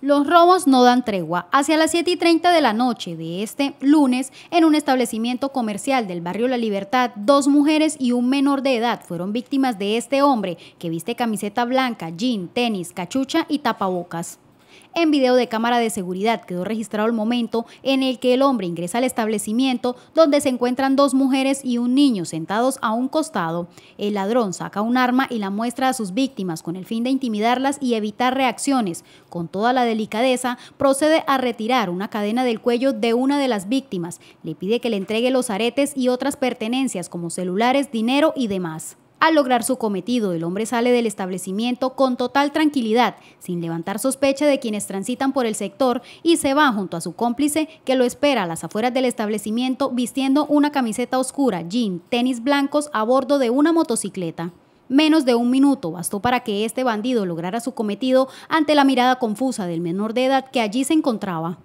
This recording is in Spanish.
Los robos no dan tregua. Hacia las 7 y 30 de la noche de este lunes, en un establecimiento comercial del barrio La Libertad, dos mujeres y un menor de edad fueron víctimas de este hombre que viste camiseta blanca, jean, tenis, cachucha y tapabocas en video de cámara de seguridad quedó registrado el momento en el que el hombre ingresa al establecimiento donde se encuentran dos mujeres y un niño sentados a un costado. El ladrón saca un arma y la muestra a sus víctimas con el fin de intimidarlas y evitar reacciones. Con toda la delicadeza, procede a retirar una cadena del cuello de una de las víctimas. Le pide que le entregue los aretes y otras pertenencias como celulares, dinero y demás. Al lograr su cometido, el hombre sale del establecimiento con total tranquilidad, sin levantar sospecha de quienes transitan por el sector y se va junto a su cómplice que lo espera a las afueras del establecimiento vistiendo una camiseta oscura, jean, tenis blancos a bordo de una motocicleta. Menos de un minuto bastó para que este bandido lograra su cometido ante la mirada confusa del menor de edad que allí se encontraba.